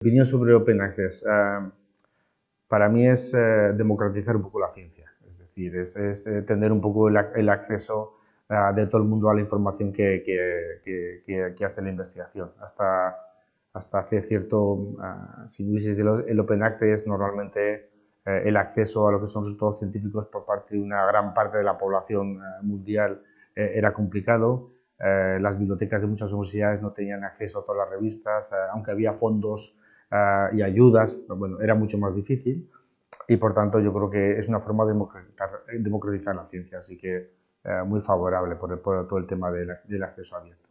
opinión sobre Open Access. Eh, para mí es eh, democratizar un poco la ciencia, es decir, es, eh, tener un poco el, acceso de todo el mundo a la información que, hace la investigación. Hasta, hasta hace cierto, si no el, el, Open Access, normalmente el acceso a lo que son resultados científicos por parte de una gran parte de la población mundial era complicado. las bibliotecas de muchas universidades no tenían acceso a todas las revistas, aunque había fondos Ah, y ayudas, bueno, era mucho más difícil y por tanto yo creo que es una forma de democratizar, la ciencia, así que eh, muy favorable por, el, todo el tema del acceso abierto.